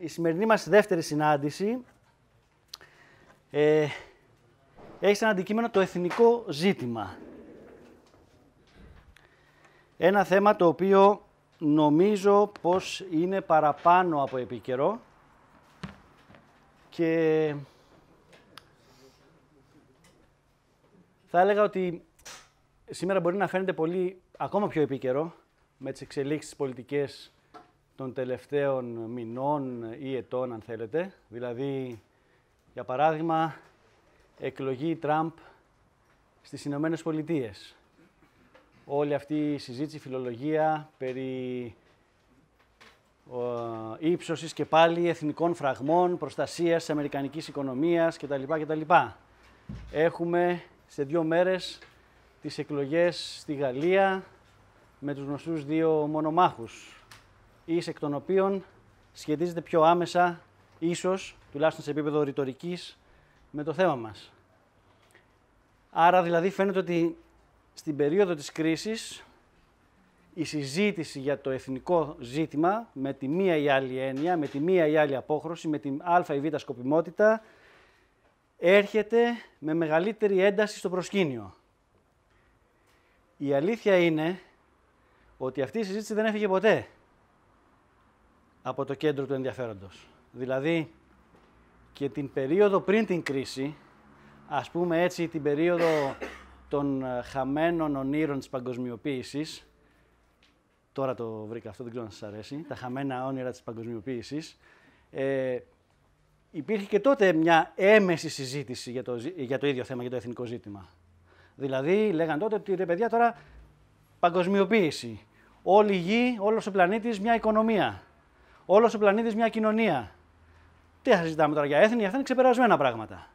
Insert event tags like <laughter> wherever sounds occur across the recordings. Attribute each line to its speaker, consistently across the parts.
Speaker 1: η σημερινή μας δεύτερη συνάντηση ε, έχει σαν αντικείμενο το εθνικό ζήτημα. Ένα θέμα το οποίο νομίζω πως είναι παραπάνω από επίκαιρο και θα έλεγα ότι σήμερα μπορεί να φαίνεται πολύ ακόμα πιο επίκαιρο με τις εξελίξεις πολιτικές των τελευταίων μηνών ή ετών, αν θέλετε. Δηλαδή, για παράδειγμα, εκλογή Τραμπ στις Ηνωμένες Πολιτείες. Όλη αυτή η συζήτηση, η φιλολογία περί ύψωσης και πάλι εθνικών φραγμών, προστασίας της αμερικανικής οικονομίας κτλ. κτλ. Έχουμε σε δύο μέρες τις εκλογές στη Γαλλία με τους γνωστούς δύο μονομάχους, η εκ των οποίων σχετίζεται πιο άμεσα, ίσως, τουλάχιστον σε επίπεδο ρητορικής, με το θέμα μας. Άρα δηλαδή φαίνεται ότι στην περίοδο της κρίσης η συζήτηση για το εθνικό ζήτημα με τη μία ή άλλη έννοια, με τη μία ή άλλη απόχρωση, με την α ή β σκοπιμότητα έρχεται με μεγαλύτερη ένταση στο προσκήνιο. Η αλήθεια είναι ότι αυτή η συζήτηση δεν έφυγε ποτέ από το κέντρο του ενδιαφέροντος. Δηλαδή, και την περίοδο πριν την κρίση, ας πούμε έτσι την περίοδο των ε, χαμένων ονείρων της παγκοσμιοποίησης, τώρα το βρήκα αυτό, δεν ξέρω αν σας αρέσει, τα χαμένα όνειρα της παγκοσμιοποίησης, ε, υπήρχε και τότε μια έμεση συζήτηση για το, για το ίδιο θέμα, για το εθνικό ζήτημα. Δηλαδή, λέγανε τότε ότι ρε παιδιά τώρα παγκοσμιοποίηση. Όλη η γη, όλος ο πλανήτης μια οικονομία. Όλος ο πλανήτης μια κοινωνία. Τι θα συζητάμε τώρα για έθνη, αυτά είναι ξεπερασμένα πράγματα.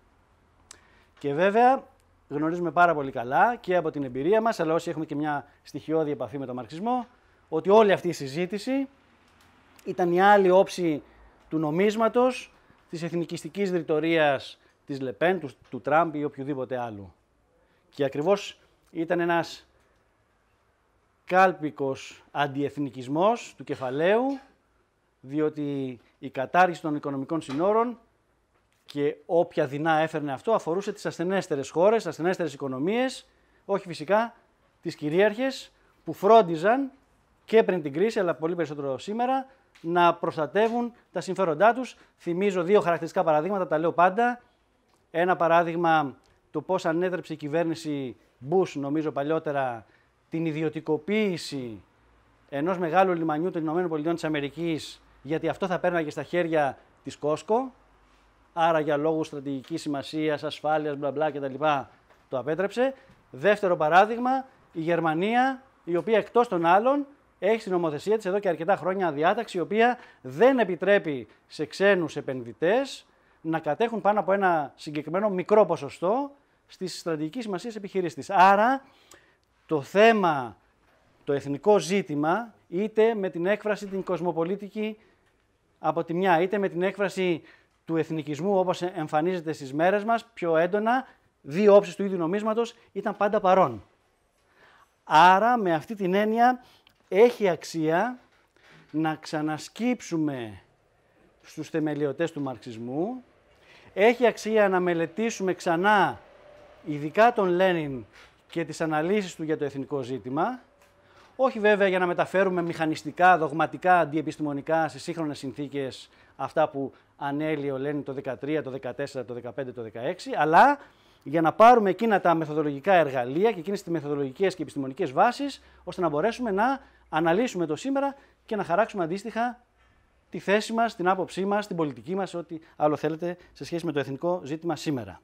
Speaker 1: Και βέβαια γνωρίζουμε πάρα πολύ καλά και από την εμπειρία μας, αλλά όσοι έχουμε και μια στοιχειώδη επαφή με τον μαρξισμό, ότι όλη αυτή η συζήτηση ήταν η άλλη όψη του νομίσματος, της εθνικιστικής ρητορία τη Λεπέν, του, του Τραμπ ή οποιοδήποτε άλλου. Και ακριβώς ήταν ένας κάλπικος αντιεθνικισμός του κεφαλαίου, διότι η κατάργηση των οικονομικών συνόρων και όποια δεινά έφερνε αυτό αφορούσε τις ασθενέστερες χώρες, ασθενέστερες οικονομίες, όχι φυσικά τις κυρίαρχες που φρόντιζαν και πριν την κρίση, αλλά πολύ περισσότερο σήμερα, να προστατεύουν τα συμφέροντά τους. Θυμίζω δύο χαρακτηριστικά παραδείγματα, τα λέω πάντα. Ένα παράδειγμα του πώς ανέδρεψε η κυβέρνηση Bush, νομίζω παλιότερα, την ιδιωτικοποίηση ενός μεγάλου λιμανιού των ΗΠΑ γιατί αυτό θα πέρναγε στα χέρια της Κόσκο, άρα για λόγους στρατηγικής σημασίας, ασφάλειας, μπλα μπλα κτλ. το απέτρεψε. Δεύτερο παράδειγμα, η Γερμανία, η οποία εκτός των άλλων έχει στην νομοθεσία της εδώ και αρκετά χρόνια διάταξη, η οποία δεν επιτρέπει σε ξένους επενδυτές να κατέχουν πάνω από ένα συγκεκριμένο μικρό ποσοστό στις στρατηγικές σημασίες επιχειρήσεις της. Άρα, το θέμα, το εθνικό ζήτημα, είτε με την έκφραση την κοσμοπολίτικη από τη μια είτε με την έκφραση του εθνικισμού όπως ε, εμφανίζεται στις μέρες μας πιο έντονα, δύο όψεις του ίδιου νομίσματος ήταν πάντα παρών. Άρα με αυτή την έννοια έχει αξία να ξανασκύψουμε στους θεμελιωτές του μαρξισμού, έχει αξία να μελετήσουμε ξανά ειδικά τον Λένιν και τις αναλύσεις του για το εθνικό ζήτημα, όχι βέβαια για να μεταφέρουμε μηχανιστικά, δογματικά, αντιεπιστημονικά σε σύγχρονες συνθήκες αυτά που ανέλει ο το 13, το 14, το 15, το 16, αλλά για να πάρουμε εκείνα τα μεθοδολογικά εργαλεία και εκείνες τις μεθοδολογικές και επιστημονικές βάσεις, ώστε να μπορέσουμε να αναλύσουμε το σήμερα και να χαράξουμε αντίστοιχα τη θέση μας, την άποψή μας, την πολιτική μας, ό,τι άλλο θέλετε σε σχέση με το εθνικό ζήτημα σήμερα.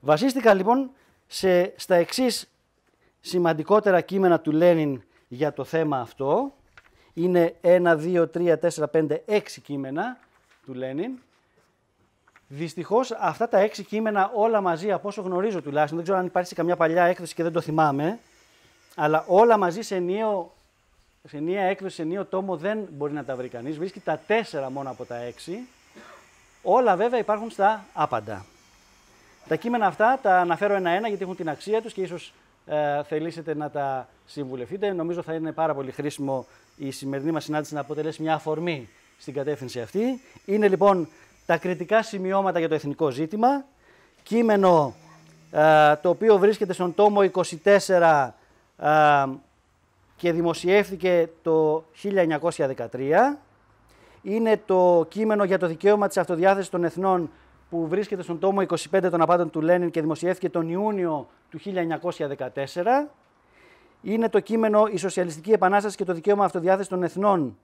Speaker 1: Βασίστηκα λοιπόν σε, στα εξής σημαντικότερα κείμενα του Λένιν για το θέμα αυτό. Είναι 1, 2, 3, 4, 5, 6 κείμενα του Λένιν. Δυστυχώς αυτά τα 6 κείμενα όλα μαζί, από όσο γνωρίζω τουλάχιστον, δεν ξέρω αν υπάρχει σε καμιά παλιά έκδοση και δεν το θυμάμαι, αλλά όλα μαζί σε νέο, σε μία έκδοση, σε νέο τόμο δεν μπορεί να τα βρει κανείς. Βρίσκει τα τέσσερα μόνο από τα έξι. Όλα βέβαια υπάρχουν στα άπαντα. Τα κείμενα αυτά τα αναφέρω ένα-ένα γιατί έχουν την αξία τους και ίσως ε, θελήσετε να τα συμβουλευτείτε. Νομίζω θα είναι πάρα πολύ χρήσιμο η σημερινή μας συνάντηση να αποτελέσει μια αφορμή στην κατεύθυνση αυτή. Είναι λοιπόν τα κριτικά σημειώματα για το εθνικό ζήτημα, κείμενο ε, το οποίο βρίσκεται στον τόμο 24 ε, και δημοσιεύθηκε το 1913. Είναι το κείμενο για το δικαίωμα της αυτοδιάθεσης των εθνών που βρίσκεται στον τόμο 25 των απάντων του Λένιν και δημοσιεύθηκε τον Ιούνιο του 1914, είναι το κείμενο «Η Σοσιαλιστική Επανάσταση και το Δικαίωμα Αυτοδιάθεσης των Εθνών»,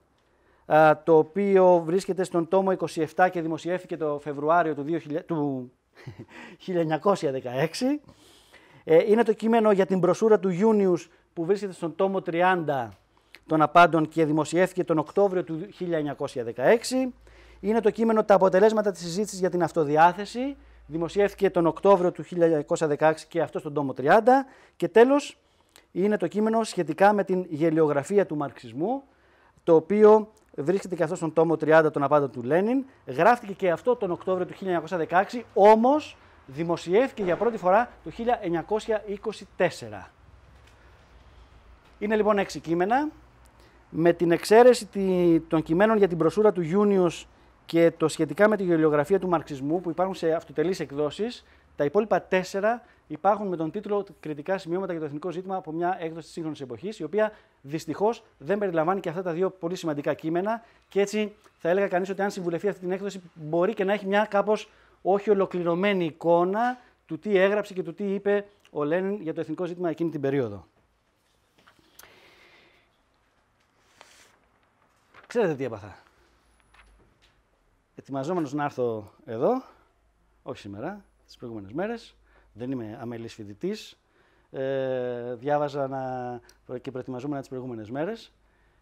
Speaker 1: το οποίο βρίσκεται στον τόμο 27 και δημοσιεύθηκε το Φεβρουάριο του, του 1916. <laughs> Ε, είναι το κείμενο για την προσούρα του Ιούνιους που βρίσκεται στον τόμο 30 των απάντων και δημοσιεύθηκε τον Οκτώβριο του 1916 είναι το κείμενο Τα αποτελέσματα της συζήτησης για την αυτοδιάθεση. Δημοσιεύτηκε τον Οκτώβριο του 1916 και αυτό στον τόμο 30. Και τέλος, είναι το κείμενο σχετικά με την γελιογραφία του μαρξισμού, το οποίο βρίσκεται και αυτό στον τόμο 30 των απάντων του Λένιν. Γράφτηκε και αυτό τον Οκτώβριο του 1916, όμω δημοσιεύτηκε για πρώτη φορά το 1924. Είναι λοιπόν έξι κείμενα. Με την εξαίρεση των κειμένων για την προσούρα του Ιούνιος και το σχετικά με τη γεωλογραφία του μαρξισμού που υπάρχουν σε αυτοτελείς εκδόσεις. Τα υπόλοιπα τέσσερα υπάρχουν με τον τίτλο Κριτικά σημειώματα για το εθνικό ζήτημα από μια έκδοση της σύγχρονης εποχής, η οποία δυστυχώς δεν περιλαμβάνει και αυτά τα δύο πολύ σημαντικά κείμενα. Και έτσι θα έλεγα κανείς ότι αν συμβουλευτεί αυτή την έκδοση, μπορεί και να έχει μια κάπως όχι ολοκληρωμένη εικόνα του τι έγραψε και του τι είπε ο Λένιν για το εθνικό ζήτημα εκείνη την περίοδο. Ξέρετε τι έπαθα. Ετοιμαζόμενος να έρθω εδώ, όχι σήμερα, τις προηγούμενες μέρες, δεν είμαι αμελής φοιτητής. Ε, διάβαζα να... και προετοιμαζόμενα τις προηγούμενες μέρες.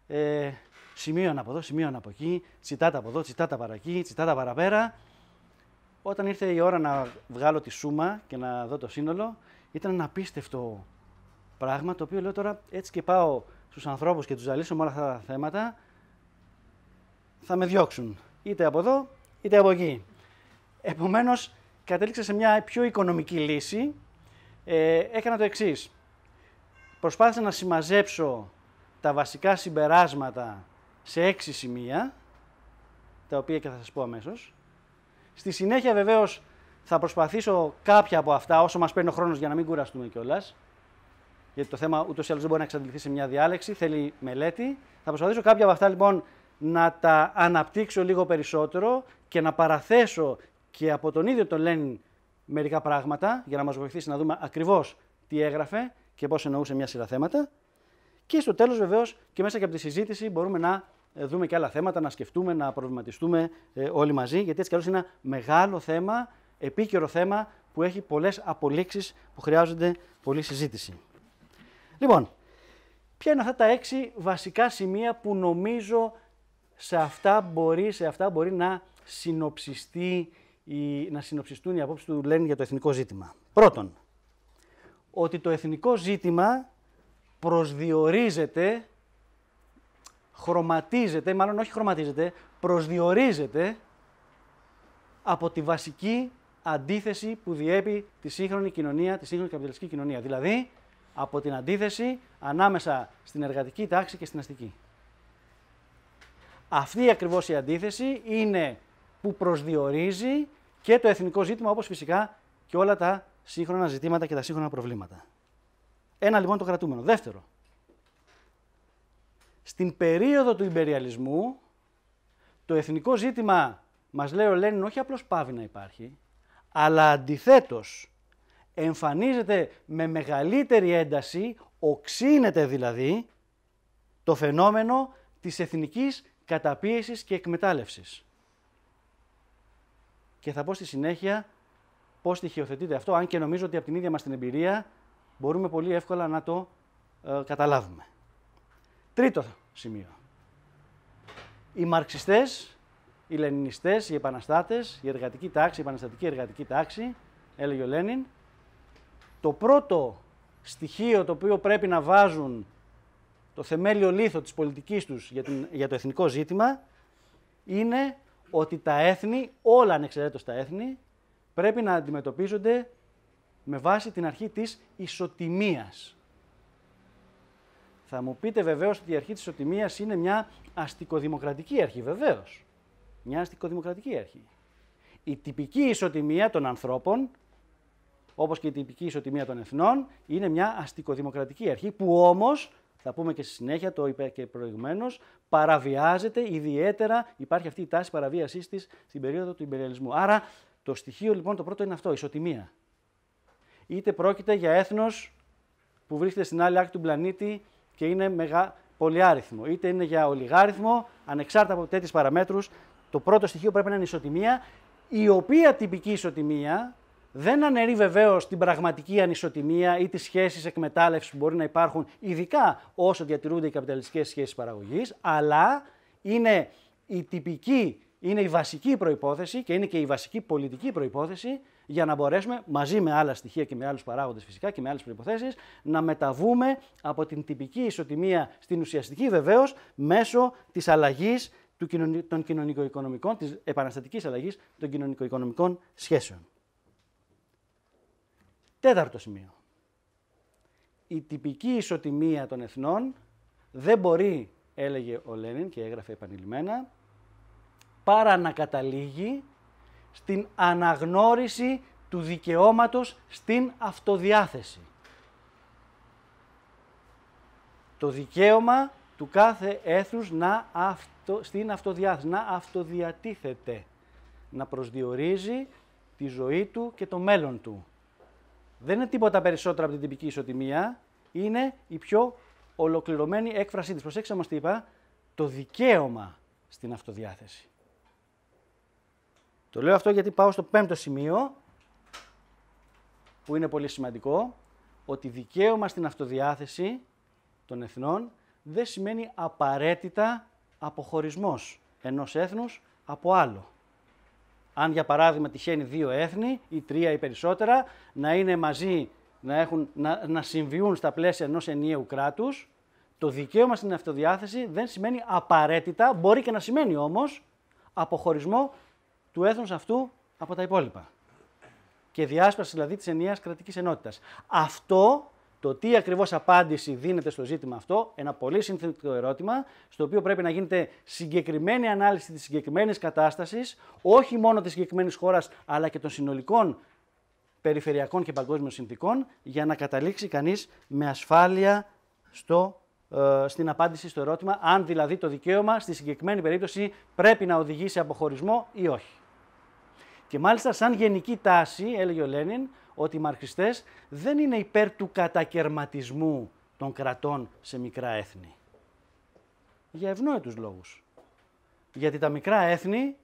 Speaker 1: Ε, σημείωνα από εδώ, σημείωνα από εκεί, τσιτάτα από εδώ, τσιτάτα παρακεί, τσιτάτα παραπέρα. Όταν ήρθε η ώρα να βγάλω τη σούμα και να δω το σύνολο, ήταν ένα απίστευτο πράγμα, το οποίο λέω τώρα έτσι και πάω στους ανθρώπους και τους ζαλίσω με όλα αυτά τα θέματα, θα με διώξουν είτε από εδώ είτε από εκεί. Επομένως, κατέληξα σε μια πιο οικονομική λύση. Ε, έκανα το εξής. Προσπάθησα να συμμαζέψω τα βασικά συμπεράσματα σε έξι σημεία, τα οποία και θα σας πω αμέσως. Στη συνέχεια βεβαίως θα προσπαθήσω κάποια από αυτά, όσο μας παίρνει ο χρόνος για να μην κουραστούμε κιόλας. Γιατί το θέμα ούτως ή άλλως δεν μπορεί να εξαντληθεί σε μια διάλεξη, θέλει μελέτη. Θα προσπαθήσω κάποια από αυτά λοιπόν να τα αναπτύξω λίγο περισσότερο και να παραθέσω και από τον ίδιο τον Λένιν μερικά πράγματα για να μας βοηθήσει να δούμε ακριβώς τι έγραφε και πώς εννοούσε μια σειρά θέματα. Και στο τέλος βεβαίως και μέσα και από τη συζήτηση μπορούμε να ε, δούμε και άλλα θέματα, να σκεφτούμε, να προβληματιστούμε ε, όλοι μαζί, γιατί έτσι καλώς είναι ένα μεγάλο θέμα, επίκαιρο θέμα που έχει πολλές απολύξεις που χρειάζονται πολλή συζήτηση. Λοιπόν, ποια είναι αυτά τα έξι βασικά σημεία που νομίζω σε αυτά μπορεί, σε αυτά μπορεί να, συνοψιστεί, να συνοψιστούν οι απόψεις του Λένιν για το εθνικό ζήτημα. Πρώτον, ότι το εθνικό ζήτημα προσδιορίζεται, χρωματίζεται, μάλλον όχι χρωματίζεται, προσδιορίζεται από τη βασική αντίθεση που διέπει τη σύγχρονη κοινωνία, τη σύγχρονη καπιταλιστική κοινωνία. Δηλαδή, από την αντίθεση ανάμεσα στην εργατική τάξη και στην αστική. Αυτή ακριβώς η αντίθεση είναι που προσδιορίζει και το εθνικό ζήτημα, όπως φυσικά και όλα τα σύγχρονα ζητήματα και τα σύγχρονα προβλήματα. Ένα λοιπόν το κρατούμενο. Δεύτερο, στην περίοδο του υπεριαλισμού, το εθνικό ζήτημα, μας λέει ο Λένιν, όχι απλώς πάβει να υπάρχει, αλλά αντιθέτως εμφανίζεται με μεγαλύτερη ένταση, οξύνεται δηλαδή, το φαινόμενο της εθνικής καταπίεσης και εκμετάλλευσης. Και θα πω στη συνέχεια πώς στοιχειοθετείται αυτό, αν και νομίζω ότι από την ίδια μας την εμπειρία μπορούμε πολύ εύκολα να το ε, καταλάβουμε. Τρίτο σημείο. Οι μαρξιστές, οι λενινιστές, οι επαναστάτες, η εργατική τάξη, η επαναστατική εργατική τάξη, έλεγε ο Λένιν, το πρώτο στοιχείο το οποίο πρέπει να βάζουν το θεμέλιο λίθο της πολιτικής τους για, την, το εθνικό ζήτημα είναι ότι τα έθνη, όλα ανεξαιρέτως τα έθνη, πρέπει να αντιμετωπίζονται με βάση την αρχή της ισοτιμίας. Θα μου πείτε βεβαίως ότι η αρχή της ισοτιμίας είναι μια αστικοδημοκρατική αρχή, βεβαίως. Μια αστικοδημοκρατική αρχή. Η τυπική ισοτιμία των ανθρώπων, όπως και η τυπική ισοτιμία των εθνών, είναι μια αστικοδημοκρατική αρχή που όμως θα πούμε και στη συνέχεια, το είπα και προηγουμένως, παραβιάζεται ιδιαίτερα, υπάρχει αυτή η τάση παραβίασής της στην περίοδο του υπεριαλισμού. Άρα το στοιχείο λοιπόν το πρώτο είναι αυτό, ισοτιμία. Είτε πρόκειται για έθνος που βρίσκεται στην άλλη άκρη του πλανήτη και είναι μεγα... πολυάριθμο, είτε είναι για ολιγάριθμο, ανεξάρτητα από τέτοιες παραμέτρους, το πρώτο στοιχείο πρέπει να είναι ισοτιμία, η οποία τυπική ισοτιμία δεν αναιρεί βεβαίως την πραγματική ανισοτιμία ή τις σχέσεις εκμετάλλευσης που μπορεί να υπάρχουν, ειδικά όσο διατηρούνται οι καπιταλιστικές σχέσεις παραγωγής, αλλά είναι η τυπική, είναι η βασική προπόθεση και είναι και η βασική πολιτική προπόθεση για να μπορέσουμε μαζί με άλλα στοιχεία και με άλλους παράγοντες φυσικά και με άλλες προποθέσει να μεταβούμε από την τυπική ισοτιμία στην ουσιαστική βεβαίως μέσω της αλλαγής των κοινωνικο-οικονομικών, της επαναστατικής αλλαγής των κοινωνικο-οικονομικών σχέσεων. Τέταρτο σημείο. Η τυπική ισοτιμία των εθνών δεν μπορεί, έλεγε ο Λένιν και έγραφε επανειλημμένα, παρά να καταλήγει στην αναγνώριση του δικαιώματος στην αυτοδιάθεση. Το δικαίωμα του κάθε έθνους να αυτο, στην αυτοδιάθεση, να αυτοδιατίθεται, να προσδιορίζει τη ζωή του και το μέλλον του δεν είναι τίποτα περισσότερο από την τυπική ισοτιμία, είναι η πιο ολοκληρωμένη έκφρασή της. Προσέξτε όμως τι είπα, το δικαίωμα στην αυτοδιάθεση. Το λέω αυτό γιατί πάω στο πέμπτο σημείο, που είναι πολύ σημαντικό, ότι δικαίωμα στην αυτοδιάθεση των εθνών δεν σημαίνει απαραίτητα αποχωρισμός ενός έθνους από άλλο αν για παράδειγμα τυχαίνει δύο έθνη ή τρία ή περισσότερα να είναι μαζί, να, έχουν, να, να συμβιούν στα πλαίσια ενός ενιαίου κράτους, το δικαίωμα στην αυτοδιάθεση δεν σημαίνει απαραίτητα, μπορεί και να σημαίνει όμως, αποχωρισμό του έθνους αυτού από τα υπόλοιπα. Και διάσπαση δηλαδή της ενιαίας κρατικής ενότητας. Αυτό το τι ακριβώς απάντηση δίνεται στο ζήτημα αυτό, ένα πολύ συνθετικό ερώτημα, στο οποίο πρέπει να γίνεται συγκεκριμένη ανάλυση της συγκεκριμένης κατάστασης, όχι μόνο της συγκεκριμένης χώρας, αλλά και των συνολικών περιφερειακών και παγκόσμιων συνθήκων, για να καταλήξει κανείς με ασφάλεια στο, ε, στην απάντηση στο ερώτημα, αν δηλαδή το δικαίωμα στη συγκεκριμένη περίπτωση πρέπει να οδηγήσει σε αποχωρισμό ή όχι. Και μάλιστα σαν γενική τάση, έλεγε ο Λένιν, ότι οι μαρξιστές δεν είναι υπέρ του κατακαιρματισμού των κρατών σε μικρά έθνη. Για ευνόητους λόγους. Γιατί τα μικρά έθνη,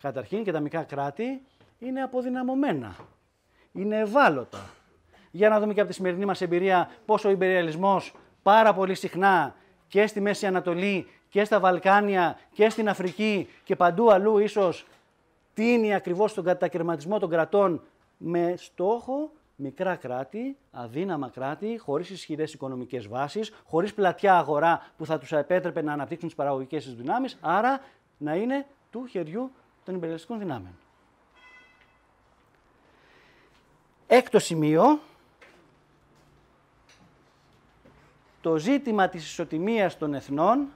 Speaker 1: καταρχήν και τα μικρά κράτη, είναι αποδυναμωμένα. Είναι ευάλωτα. Για να δούμε και από τη σημερινή μας εμπειρία πόσο ο υπεριαλισμός πάρα πολύ συχνά και στη Μέση Ανατολή και στα Βαλκάνια και στην Αφρική και παντού αλλού ίσως τίνει ακριβώς τον κατακαιρματισμό των κρατών με στόχο μικρά κράτη, αδύναμα κράτη, χωρίς ισχυρές οικονομικές βάσεις, χωρίς πλατιά αγορά που θα τους επέτρεπε να αναπτύξουν τις παραγωγικές τους δυνάμεις, άρα να είναι του χεριού των υπερελιστικών δυνάμεων. Έκτο σημείο, το ζήτημα της ισοτιμίας των εθνών,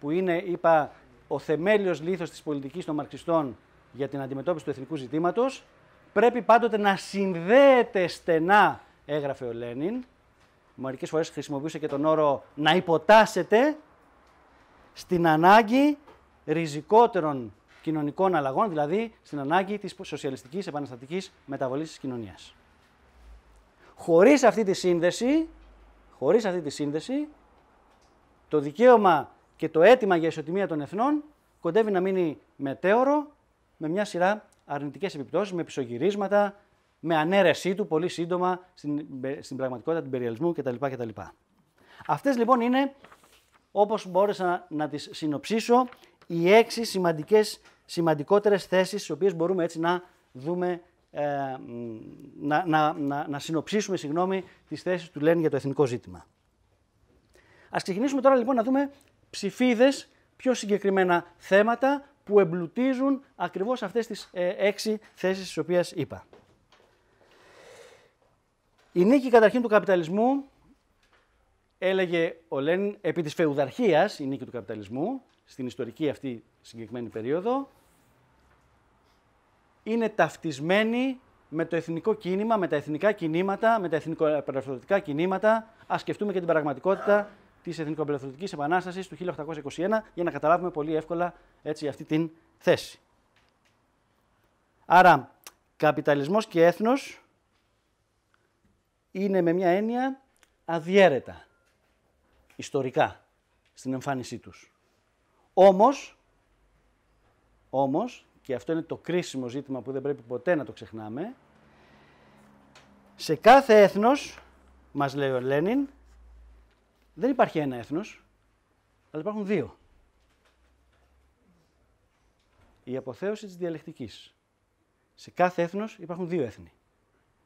Speaker 1: που είναι, είπα, ο θεμέλιος λίθος της πολιτικής των μαρξιστών για την αντιμετώπιση του εθνικού ζητήματος πρέπει πάντοτε να συνδέεται στενά, έγραφε ο Λένιν. Μερικές φορές χρησιμοποιούσε και τον όρο να υποτάσσεται στην ανάγκη ριζικότερων κοινωνικών αλλαγών, δηλαδή στην ανάγκη της σοσιαλιστικής επαναστατικής μεταβολής της κοινωνίας. Χωρίς αυτή τη σύνδεση, χωρίς αυτή τη σύνδεση, το δικαίωμα και το αίτημα για ισοτιμία των εθνών κοντεύει να μείνει μετέωρο με μια σειρά αρνητικές επιπτώσεις, με πισωγυρίσματα, με ανέρεσή του πολύ σύντομα στην, στην πραγματικότητα του υπεριαλισμού κτλ. κτλ. Αυτές λοιπόν είναι, όπως μπόρεσα να τις συνοψίσω, οι έξι σημαντικές, σημαντικότερες θέσεις τις οποίες μπορούμε έτσι να δούμε, ε, να, να, να, να, συνοψίσουμε συγγνώμη, τις θέσεις του Λέν για το εθνικό ζήτημα. Ας ξεκινήσουμε τώρα λοιπόν να δούμε ψηφίδες, πιο συγκεκριμένα θέματα που εμπλουτίζουν ακριβώς αυτές τις ε, έξι θέσεις τις οποίες είπα. Η νίκη καταρχήν του καπιταλισμού, έλεγε ο Λένιν, επί της φεουδαρχίας η νίκη του καπιταλισμού, στην ιστορική αυτή συγκεκριμένη περίοδο, είναι ταυτισμένη με το εθνικό κίνημα, με τα εθνικά κινήματα, με τα εθνικοπεριφερειακά κινήματα. ας σκεφτούμε και την πραγματικότητα της Εθνικοπελευθερωτική Επανάστασης του 1821, για να καταλάβουμε πολύ εύκολα έτσι, αυτή την θέση. Άρα, καπιταλισμός και έθνος είναι με μια έννοια αδιέρετα, ιστορικά, στην εμφάνισή τους. Όμως, όμως, και αυτό είναι το κρίσιμο ζήτημα που δεν πρέπει ποτέ να το ξεχνάμε, σε κάθε έθνος, μας λέει ο Λένιν, δεν υπάρχει ένα έθνος, αλλά υπάρχουν δύο. Η αποθέωση της διαλεκτικής. Σε κάθε έθνος υπάρχουν δύο έθνη.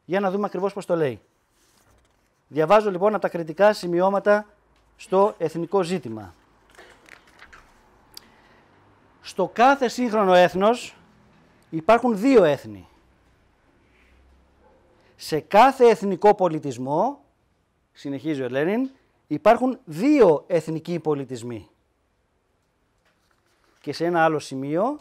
Speaker 1: Για να δούμε ακριβώς πώς το λέει. Διαβάζω λοιπόν από τα κριτικά σημειώματα στο εθνικό ζήτημα. Στο κάθε σύγχρονο έθνος υπάρχουν δύο έθνη. Σε κάθε εθνικό πολιτισμό, συνεχίζει ο Λένιν, υπάρχουν δύο εθνικοί πολιτισμοί. Και σε ένα άλλο σημείο,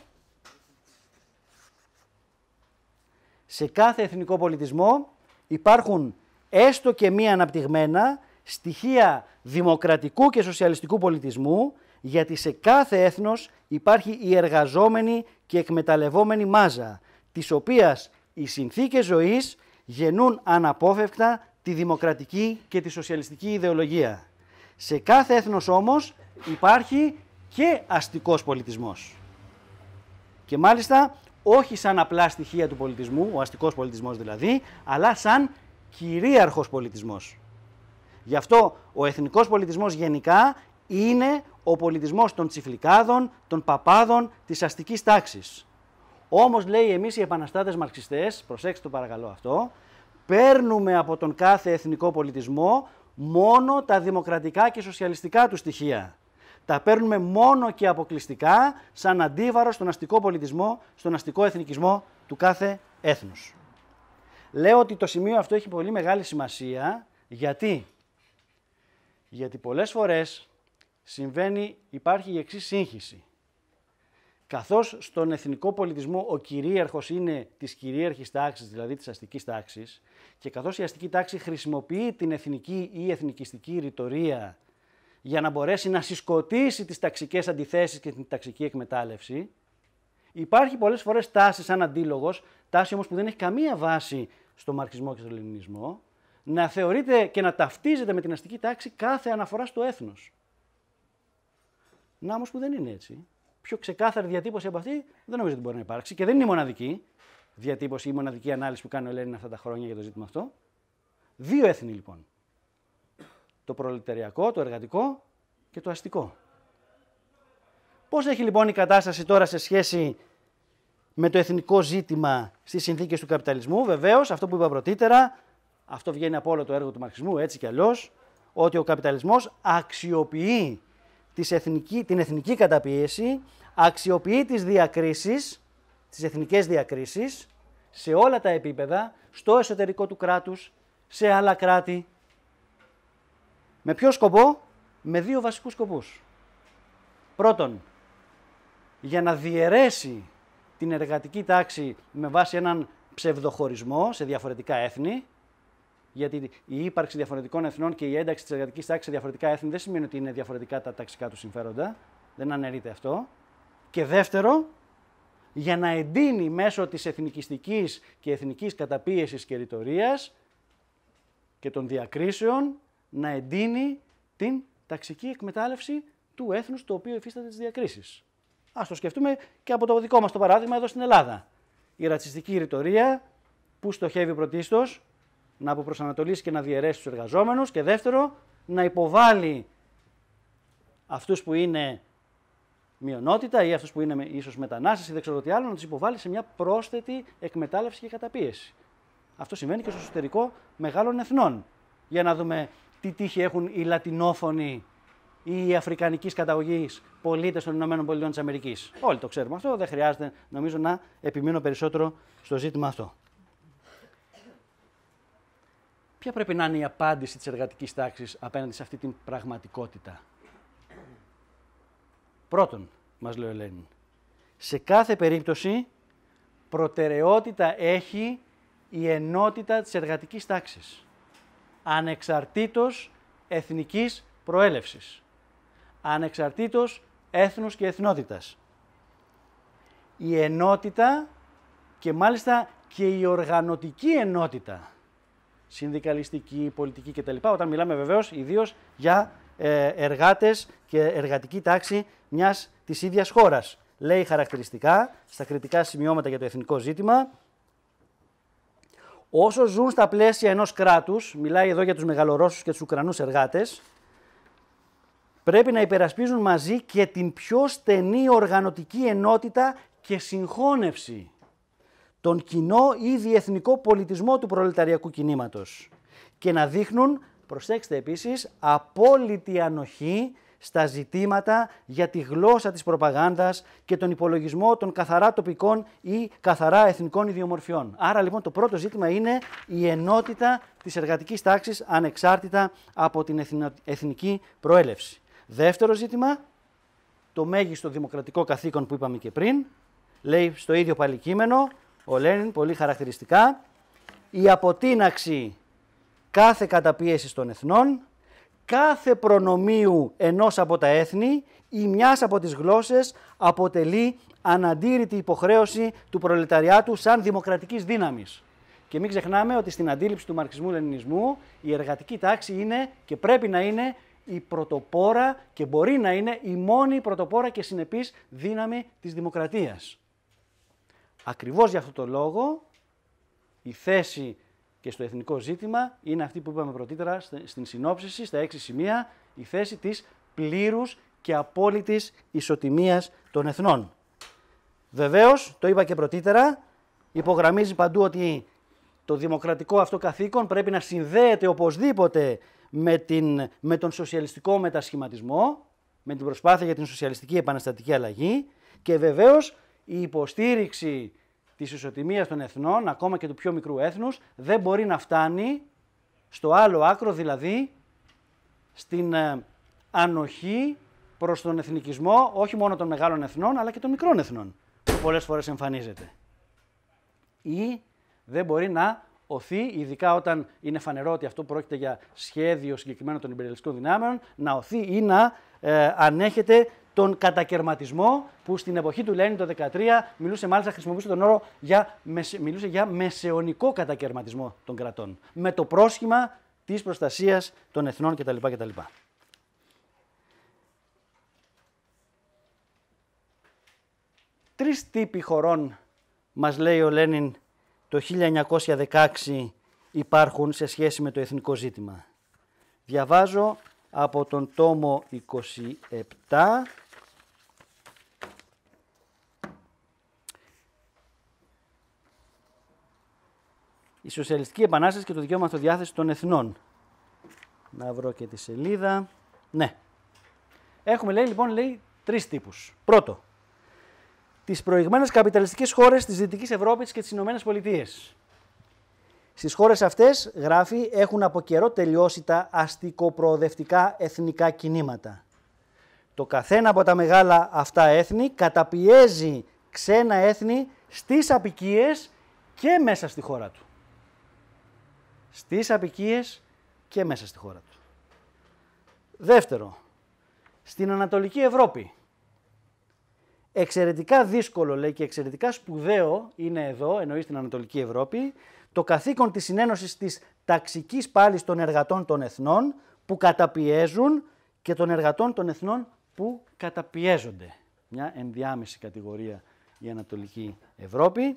Speaker 1: σε κάθε εθνικό πολιτισμό υπάρχουν έστω και μία αναπτυγμένα στοιχεία δημοκρατικού και σοσιαλιστικού πολιτισμού, γιατί σε κάθε έθνος υπάρχει η εργαζόμενη και εκμεταλλευόμενη μάζα, της οποίας οι συνθήκες ζωής γεννούν αναπόφευκτα τη δημοκρατική και τη σοσιαλιστική ιδεολογία. Σε κάθε έθνος όμως υπάρχει και αστικός πολιτισμός. Και μάλιστα όχι σαν απλά στοιχεία του πολιτισμού, ο αστικός πολιτισμός δηλαδή, αλλά σαν κυρίαρχος πολιτισμός. Γι' αυτό ο εθνικός πολιτισμός γενικά είναι ο πολιτισμός των τσιφλικάδων, των παπάδων, της αστικής τάξης. Όμως λέει εμείς οι επαναστάτες μαρξιστές, προσέξτε το παρακαλώ αυτό, παίρνουμε από τον κάθε εθνικό πολιτισμό μόνο τα δημοκρατικά και σοσιαλιστικά του στοιχεία. Τα παίρνουμε μόνο και αποκλειστικά σαν αντίβαρο στον αστικό πολιτισμό, στον αστικό εθνικισμό του κάθε έθνους. Λέω ότι το σημείο αυτό έχει πολύ μεγάλη σημασία, γιατί, γιατί πολλές φορές συμβαίνει, υπάρχει η εξής σύγχυση καθώς στον εθνικό πολιτισμό ο κυρίαρχος είναι της κυρίαρχης τάξης, δηλαδή της αστικής τάξης, και καθώς η αστική τάξη χρησιμοποιεί την εθνική ή εθνικιστική ρητορία για να μπορέσει να συσκοτήσει τις ταξικές αντιθέσεις και την ταξική εκμετάλλευση, υπάρχει πολλές φορές τάση σαν αντίλογος, τάση όμως που δεν έχει καμία βάση στο μαρξισμό και στο ελληνισμό, να θεωρείται και να ταυτίζεται με την αστική τάξη κάθε αναφορά στο έθνος. Να όμως που δεν είναι έτσι πιο ξεκάθαρη διατύπωση από αυτή δεν νομίζω ότι μπορεί να υπάρξει. Και δεν είναι η μοναδική διατύπωση ή η μοναδική ανάλυση που κάνει ο Λένιν αυτά τα χρόνια για το ζήτημα αυτό. Δύο έθνη λοιπόν. Το προλεταριακό, το εργατικό και το αστικό. Πώς έχει λοιπόν η κατάσταση τώρα σε σχέση με το εθνικό ζήτημα στις συνθήκες του καπιταλισμού. Βεβαίως, αυτό που είπα πρωτήτερα, αυτό βγαίνει από όλο το έργο του μαρξισμού, έτσι κι αλλιώς, ότι ο καπιταλισμός αξιοποιεί εθνική, την εθνική καταπίεση, αξιοποιεί τις διακρίσεις, τις εθνικές διακρίσεις, σε όλα τα επίπεδα, στο εσωτερικό του κράτους, σε άλλα κράτη. Με ποιο σκοπό? Με δύο βασικούς σκοπούς. Πρώτον, για να διαιρέσει την εργατική τάξη με βάση έναν ψευδοχωρισμό σε διαφορετικά έθνη, γιατί η ύπαρξη διαφορετικών εθνών και η ένταξη της εργατικής τάξης σε διαφορετικά έθνη δεν σημαίνει ότι είναι διαφορετικά τα ταξικά του συμφέροντα. Δεν αναιρείται αυτό. Και δεύτερο, για να εντείνει μέσω της εθνικιστικής και εθνικής καταπίεσης και ρητορίας και των διακρίσεων να εντείνει την ταξική εκμετάλλευση του έθνους το οποίο υφίσταται τις διακρίσεις. Ας το σκεφτούμε και από το δικό μας το παράδειγμα εδώ στην Ελλάδα. Η ρατσιστική ρητορία που στοχεύει πρωτίστως να αποπροσανατολίσει και να διαιρέσει τους εργαζόμενους και δεύτερο να υποβάλει αυτούς που είναι μειονότητα ή αυτούς που είναι ίσως μετανάστες ή δεν ξέρω τι άλλο, να τους υποβάλει σε μια πρόσθετη εκμετάλλευση και καταπίεση. Αυτό συμβαίνει και στο εσωτερικό μεγάλων εθνών. Για να δούμε τι τύχη έχουν οι λατινόφωνοι ή οι αφρικανικής καταγωγής πολίτες των ΗΠΑ. Όλοι το ξέρουμε αυτό, δεν χρειάζεται νομίζω να επιμείνω περισσότερο στο ζήτημα αυτό. Ποια πρέπει να είναι η απάντηση της εργατικής τάξης απέναντι σε αυτή την πραγματικότητα. Πρώτον, μας λέει ο Ελένη, σε κάθε περίπτωση προτεραιότητα έχει η ενότητα της εργατικής τάξης, ανεξαρτήτως εθνικής προέλευσης, ανεξαρτήτως έθνους και εθνότητας. Η ενότητα και μάλιστα και η οργανωτική ενότητα συνδικαλιστική, πολιτική κτλ. Όταν μιλάμε βεβαίως ιδίως για ε, εργάτες και εργατική τάξη μιας της ίδιας χώρας. Λέει χαρακτηριστικά στα κριτικά σημειώματα για το εθνικό ζήτημα. Όσο ζουν στα πλαίσια ενός κράτους, μιλάει εδώ για τους μεγαλορώσους και τους Ουκρανούς εργάτες, πρέπει να υπερασπίζουν μαζί και την πιο στενή οργανωτική ενότητα και συγχώνευση τον κοινό ή διεθνικό πολιτισμό του προλεταριακού κινήματος και να δείχνουν, προσέξτε επίσης, απόλυτη ανοχή στα ζητήματα για τη γλώσσα της προπαγάνδας και τον υπολογισμό των καθαρά τοπικών ή καθαρά εθνικών ιδιομορφιών. Άρα λοιπόν το πρώτο ζήτημα είναι η ενότητα της εργατικής τάξης ανεξάρτητα από την εθνική προέλευση. Δεύτερο ζήτημα, το μέγιστο δημοκρατικό καθήκον που είπαμε και πριν, λέει στο ίδιο παλικείμενο, ο Λένιν πολύ χαρακτηριστικά, η αποτείναξη κάθε καταπίεσης των εθνών, κάθε προνομίου ενός από τα έθνη ή μιας από τις γλώσσες αποτελεί αναντήρητη υποχρέωση του προλεταριάτου σαν δημοκρατικής δύναμης. Και μην ξεχνάμε ότι στην αντίληψη του μαρξισμού-λενινισμού η εργατική τάξη είναι και πρέπει να είναι η πρωτοπόρα και μπορεί να είναι η μόνη πρωτοπόρα και συνεπής δύναμη της δημοκρατίας. Ακριβώς για αυτό το λόγο η θέση και στο εθνικό ζήτημα είναι αυτή που είπαμε πρωτήτερα στην συνόψηση, στα έξι σημεία, η θέση της πλήρους και απόλυτης ισοτιμίας των εθνών. Βεβαίως, το είπα και πρωτήτερα, υπογραμμίζει παντού ότι το δημοκρατικό αυτό καθήκον πρέπει να συνδέεται οπωσδήποτε με, την, με τον σοσιαλιστικό μετασχηματισμό, με την προσπάθεια για την σοσιαλιστική επαναστατική αλλαγή και βεβαίως η υποστήριξη της ισοτιμίας των εθνών, ακόμα και του πιο μικρού έθνους, δεν μπορεί να φτάνει στο άλλο άκρο, δηλαδή στην ε, ανοχή προς τον εθνικισμό όχι μόνο των μεγάλων εθνών, αλλά και των μικρών εθνών, που πολλές φορές εμφανίζεται. Ή δεν μπορεί να οθεί, ειδικά όταν είναι φανερό ότι αυτό πρόκειται για σχέδιο συγκεκριμένο των υπεριαλιστικών δυνάμεων, να οθεί ή να ε, ανέχεται τον κατακαιρματισμό που στην εποχή του Λένιν το 13 μιλούσε μάλιστα χρησιμοποιούσε τον όρο για, μιλούσε για μεσαιωνικό κατακαιρματισμό των κρατών με το πρόσχημα της προστασίας των εθνών κτλ. κτλ. Τρεις τύποι χωρών μας λέει ο Λένιν το 1916 υπάρχουν σε σχέση με το εθνικό ζήτημα. Διαβάζω από τον τόμο 27 Η Σοσιαλιστική Επανάσταση και το δικαίωμα αυτοδιάθεσης των εθνών. Να βρω και τη σελίδα. Ναι. Έχουμε λέει λοιπόν λέει, τρεις τύπους. Πρώτο, τις προηγμένες καπιταλιστικές χώρες της Δυτικής Ευρώπης και τις Ηνωμένες Πολιτείες. Στις χώρες αυτές, γράφει, έχουν από καιρό τελειώσει τα αστικοπροοδευτικά εθνικά κινήματα. Το καθένα από τα μεγάλα αυτά έθνη καταπιέζει ξένα έθνη στις απικίες και μέσα στη χώρα του στις απικίες και μέσα στη χώρα του. Δεύτερο, στην Ανατολική Ευρώπη. Εξαιρετικά δύσκολο λέει και εξαιρετικά σπουδαίο είναι εδώ, εννοεί στην Ανατολική Ευρώπη, το καθήκον της συνένωσης της ταξικής πάλης των εργατών των εθνών που καταπιέζουν και των εργατών των εθνών που καταπιέζονται. Μια ενδιάμεση κατηγορία η Ανατολική Ευρώπη.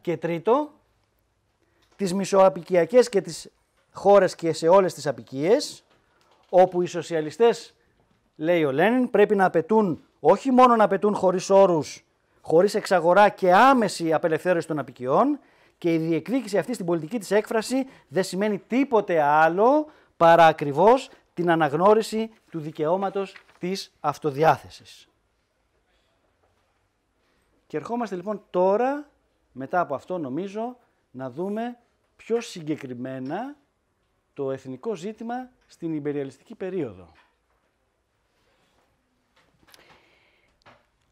Speaker 1: Και τρίτο, τις μισοαπικιακές και τις χώρες και σε όλες τις απικίες, όπου οι σοσιαλιστές, λέει ο Λένιν, πρέπει να απαιτούν, όχι μόνο να απαιτούν χωρίς όρους, χωρίς εξαγορά και άμεση απελευθέρωση των απικιών, και η διεκδίκηση αυτή στην πολιτική της έκφραση δεν σημαίνει τίποτε άλλο παρά ακριβώς την αναγνώριση του δικαιώματος της αυτοδιάθεσης. Και ερχόμαστε λοιπόν τώρα, μετά από αυτό νομίζω, να δούμε πιο συγκεκριμένα το εθνικό ζήτημα στην υπεριαλιστική περίοδο.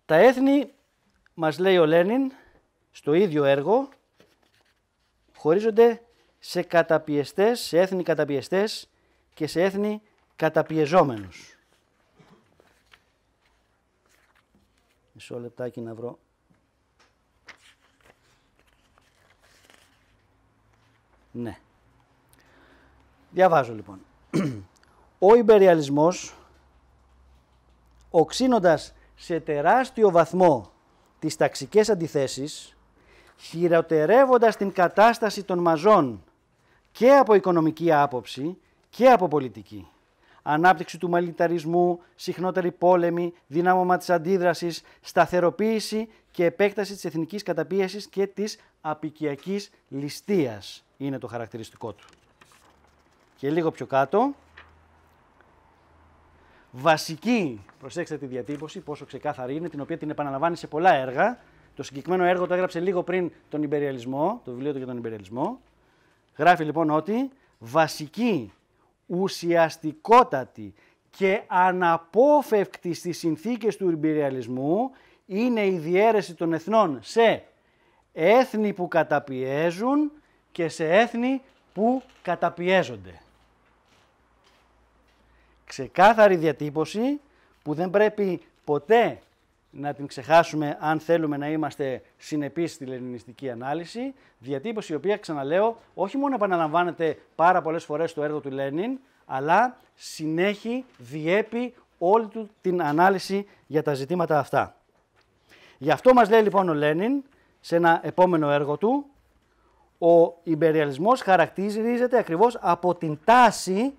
Speaker 1: Τα έθνη, μας λέει ο Λένιν, στο ίδιο έργο, χωρίζονται σε καταπιεστές, σε έθνη καταπιεστές και σε έθνη καταπιεζόμενους. Μισό λεπτάκι να βρω Ναι. Διαβάζω λοιπόν. <clears throat> Ο υπεριαλισμός, οξύνοντας σε τεράστιο βαθμό τις ταξικές αντιθέσεις, χειροτερεύοντας την κατάσταση των μαζών και από οικονομική άποψη και από πολιτική. Ανάπτυξη του μαλιταρισμού, συχνότερη πόλεμη, δυνάμωμα της αντίδρασης, σταθεροποίηση και επέκταση της εθνικής καταπίεσης και της απικιακής ληστείας είναι το χαρακτηριστικό του. Και λίγο πιο κάτω, βασική, προσέξτε τη διατύπωση, πόσο ξεκάθαρη είναι, την οποία την επαναλαμβάνει σε πολλά έργα. Το συγκεκριμένο έργο το έγραψε λίγο πριν τον Ιμπεριαλισμό, το βιβλίο του για τον Ιμπεριαλισμό. Γράφει λοιπόν ότι βασική, ουσιαστικότατη και αναπόφευκτη στις συνθήκες του Ιμπεριαλισμού είναι η διαίρεση των εθνών σε έθνη που καταπιέζουν και σε έθνη που καταπιέζονται. Ξεκάθαρη διατύπωση που δεν πρέπει ποτέ να την ξεχάσουμε αν θέλουμε να είμαστε συνεπείς στη Λενινιστική ανάλυση. Διατύπωση η οποία, ξαναλέω, όχι μόνο επαναλαμβάνεται πάρα πολλές φορές στο έργο του Λένιν, αλλά συνέχει, διέπει όλη του την ανάλυση για τα ζητήματα αυτά. Γι' αυτό μας λέει λοιπόν ο Λένιν σε ένα επόμενο έργο του, ο υπεριαλισμός χαρακτηρίζεται ακριβώς από την τάση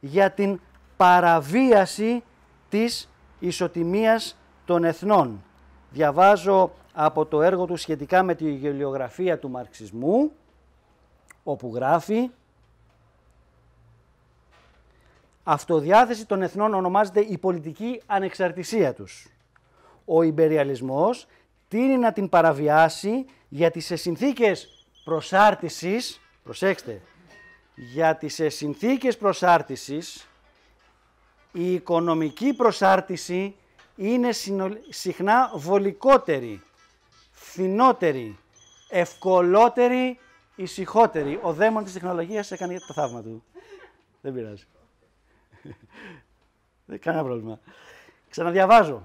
Speaker 1: για την παραβίαση της ισοτιμίας των εθνών. Διαβάζω από το έργο του σχετικά με τη γελιογραφία του μαρξισμού, όπου γράφει «Αυτοδιάθεση των εθνών ονομάζεται η πολιτική ανεξαρτησία τους. Ο υπεριαλισμός τίνει να την παραβιάσει γιατί σε συνθήκες προσάρτησης, προσέξτε, για σε συνθήκες προσάρτησης η οικονομική προσάρτηση είναι συχνά βολικότερη, φθηνότερη, ευκολότερη, ησυχότερη. Ο δαίμον της τεχνολογίας έκανε το θαύμα του. Δεν πειράζει. <laughs> Δεν κανένα πρόβλημα. Ξαναδιαβάζω.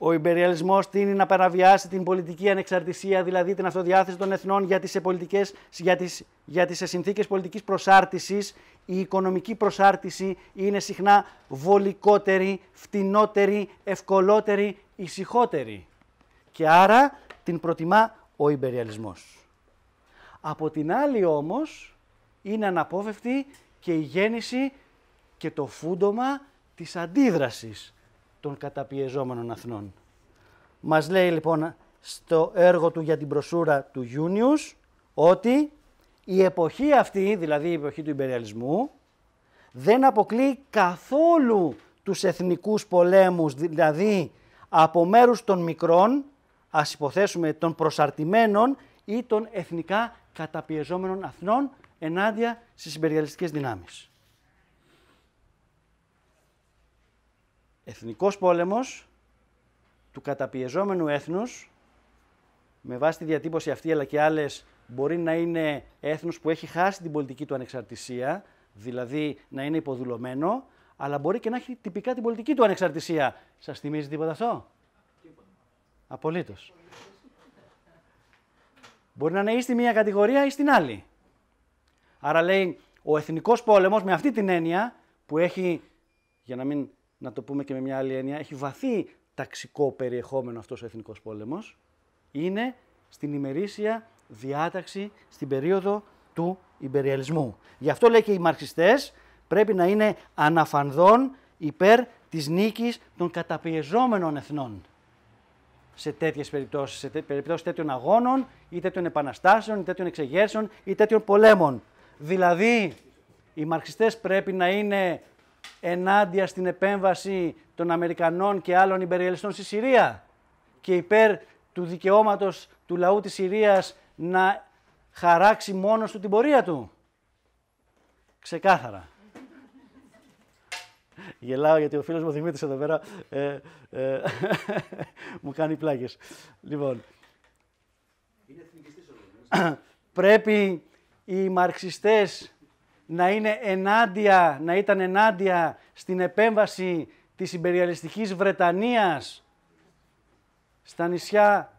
Speaker 1: Ο υπεριαλισμός τίνει να παραβιάσει την πολιτική ανεξαρτησία, δηλαδή την αυτοδιάθεση των εθνών για τις για τις, για τις συνθήκες πολιτικής προσάρτησης. Η οικονομική προσάρτηση είναι συχνά βολικότερη, φτηνότερη, ευκολότερη, ησυχότερη. Και άρα την προτιμά ο υπεριαλισμός. Από την άλλη όμως είναι αναπόφευκτη και η γέννηση και το φούντομα της αντίδρασης των καταπιεζόμενων αθνών. Μας λέει λοιπόν στο έργο του για την προσούρα του Ιουνίους ότι η εποχή αυτή, δηλαδή η εποχή του υπεριαλισμού, δεν αποκλεί καθόλου τους εθνικούς πολέμους, δηλαδή από μέρους των μικρών, ας υποθέσουμε των προσαρτημένων ή των εθνικά καταπιεζόμενων αθνών ενάντια στις υπεριαλιστικές δυνάμεις. εθνικός πόλεμος του καταπιεζόμενου έθνους, με βάση τη διατύπωση αυτή αλλά και άλλες, μπορεί να είναι έθνος που έχει χάσει την πολιτική του ανεξαρτησία, δηλαδή να είναι υποδουλωμένο, αλλά μπορεί και να έχει τυπικά την πολιτική του ανεξαρτησία. Σας θυμίζει τίποτα αυτό? Απολύτως. Μπορεί να είναι ή στη μία κατηγορία ή στην άλλη. Άρα λέει ο εθνικός πόλεμος με αυτή την έννοια που έχει, για να μην να το πούμε και με μια άλλη έννοια, έχει βαθύ ταξικό περιεχόμενο αυτός ο εθνικός πόλεμος, είναι στην ημερήσια διάταξη στην περίοδο του υπεριαλισμού. Γι' αυτό λέει και οι μαρξιστές πρέπει να είναι αναφανδόν υπέρ της νίκης των καταπιεζόμενων εθνών. Σε τέτοιες περιπτώσεις, σε περιπτώσεις τέτοιων αγώνων ή τέτοιων επαναστάσεων ή τέτοιων εξεγέρσεων ή τέτοιων πολέμων. Δηλαδή, οι μαρξιστές πρέπει να είναι ενάντια στην επέμβαση των Αμερικανών και άλλων υπεριαλιστών στη Συρία και υπέρ του δικαιώματος του λαού της Συρίας να χαράξει μόνος του την πορεία του. Ξεκάθαρα. Γελάω γιατί ο φίλος μου Δημήτρης εδώ πέρα ε, ε <laughs> μου κάνει πλάκες. Λοιπόν, <clears throat> πρέπει οι μαρξιστές να, είναι ενάντια, να ήταν ενάντια στην επέμβαση της υπεριαλιστικής Βρετανίας στα νησιά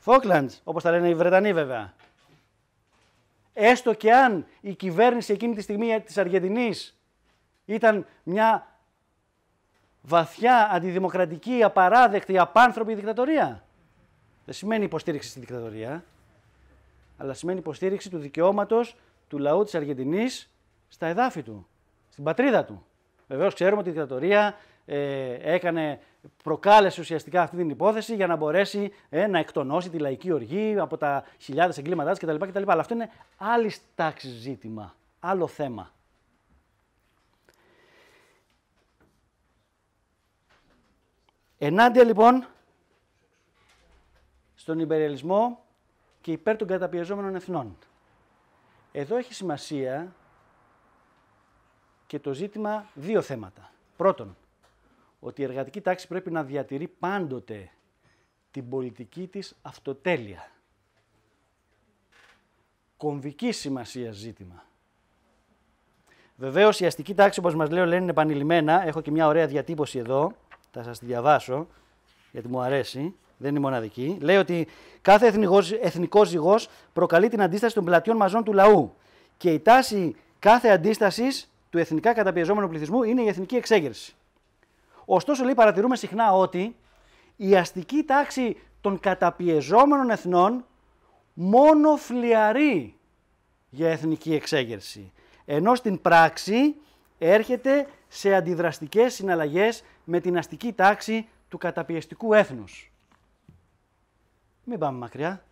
Speaker 1: Φόκλαντς, όπως τα λένε οι Βρετανοί βέβαια. Έστω και αν η κυβέρνηση εκείνη τη στιγμή της Αργεντινής ήταν μια βαθιά αντιδημοκρατική, απαράδεκτη, απάνθρωπη δικτατορία. Δεν σημαίνει υποστήριξη στη δικτατορία, αλλά σημαίνει υποστήριξη του δικαιώματος του λαού της Αργεντινής στα εδάφη του, στην πατρίδα του. Βεβαίως ξέρουμε ότι η δικτατορία ε, έκανε, προκάλεσε ουσιαστικά αυτή την υπόθεση για να μπορέσει ε, να εκτονώσει τη λαϊκή οργή από τα χιλιάδες εγκλήματάς τη κτλ, κτλ. Αλλά αυτό είναι άλλη τάξη ζήτημα, άλλο θέμα. Ενάντια λοιπόν στον υπεριαλισμό και υπέρ των καταπιεζόμενων εθνών. Εδώ έχει σημασία και το ζήτημα δύο θέματα. Πρώτον, ότι η εργατική τάξη πρέπει να διατηρεί πάντοτε την πολιτική της αυτοτέλεια. Κομβική σημασία ζήτημα. Βεβαίως η αστική τάξη, όπως μας λέω, λένε επανειλημμένα. Έχω και μια ωραία διατύπωση εδώ. Θα σας τη διαβάσω, γιατί μου αρέσει. Δεν είναι μοναδική. Λέει ότι κάθε εθνικός, εθνικός ζυγός προκαλεί την αντίσταση των πλατιών μαζών του λαού. Και η τάση κάθε αντίστασης του εθνικά καταπιεζόμενου πληθυσμού είναι η εθνική εξέγερση. Ωστόσο, λέει, παρατηρούμε συχνά ότι η αστική τάξη των καταπιεζόμενων εθνών μόνο φλιαρεί για εθνική εξέγερση, ενώ στην πράξη έρχεται σε αντιδραστικές συναλλαγές με την αστική τάξη του καταπιεστικού έθνους. Μην πάμε μακριά.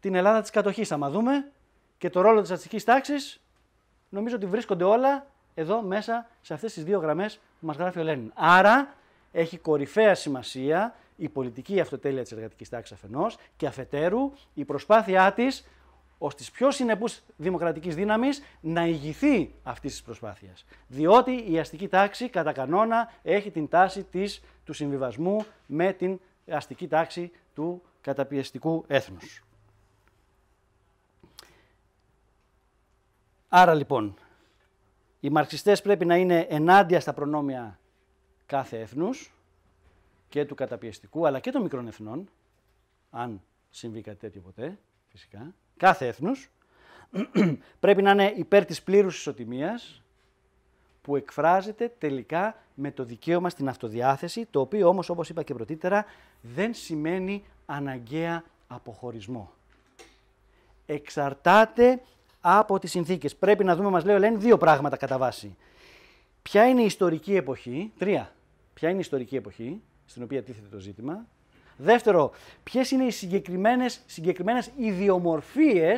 Speaker 1: Την Ελλάδα της κατοχής άμα δούμε και το ρόλο της αστικής τάξης νομίζω ότι βρίσκονται όλα εδώ μέσα σε αυτές τις δύο γραμμές που μας γράφει ο Λένιν. Άρα έχει κορυφαία σημασία η πολιτική αυτοτέλεια της εργατικής τάξης αφενός και αφετέρου η προσπάθειά της ως τις πιο συνεπούς δημοκρατικής δύναμης να ηγηθεί αυτής της προσπάθειας. Διότι η αστική τάξη κατά κανόνα έχει την τάση της, του συμβιβασμού με την αστική τάξη του καταπιεστικού έθνους. Άρα λοιπόν, οι μαρξιστές πρέπει να είναι ενάντια στα προνόμια κάθε έθνους και του καταπιεστικού αλλά και των μικρών εθνών, αν συμβεί κάτι τέτοιο ποτέ, φυσικά, κάθε έθνους, <clears throat> πρέπει να είναι υπέρ της πλήρους ισοτιμίας που εκφράζεται τελικά με το δικαίωμα στην αυτοδιάθεση, το οποίο όμως, όπως είπα και πρωτήτερα, δεν σημαίνει αναγκαία αποχωρισμό. Εξαρτάται από τις συνθήκες. Πρέπει να δούμε, μας λέει ο Ελένη, δύο πράγματα κατά βάση. Ποια είναι η ιστορική εποχή, τρία. Ποια είναι η ιστορική εποχή στην οποία τίθεται το ζήτημα. Δεύτερο, ποιες είναι οι συγκεκριμένες συγκεκριμένες ιδιομορφίες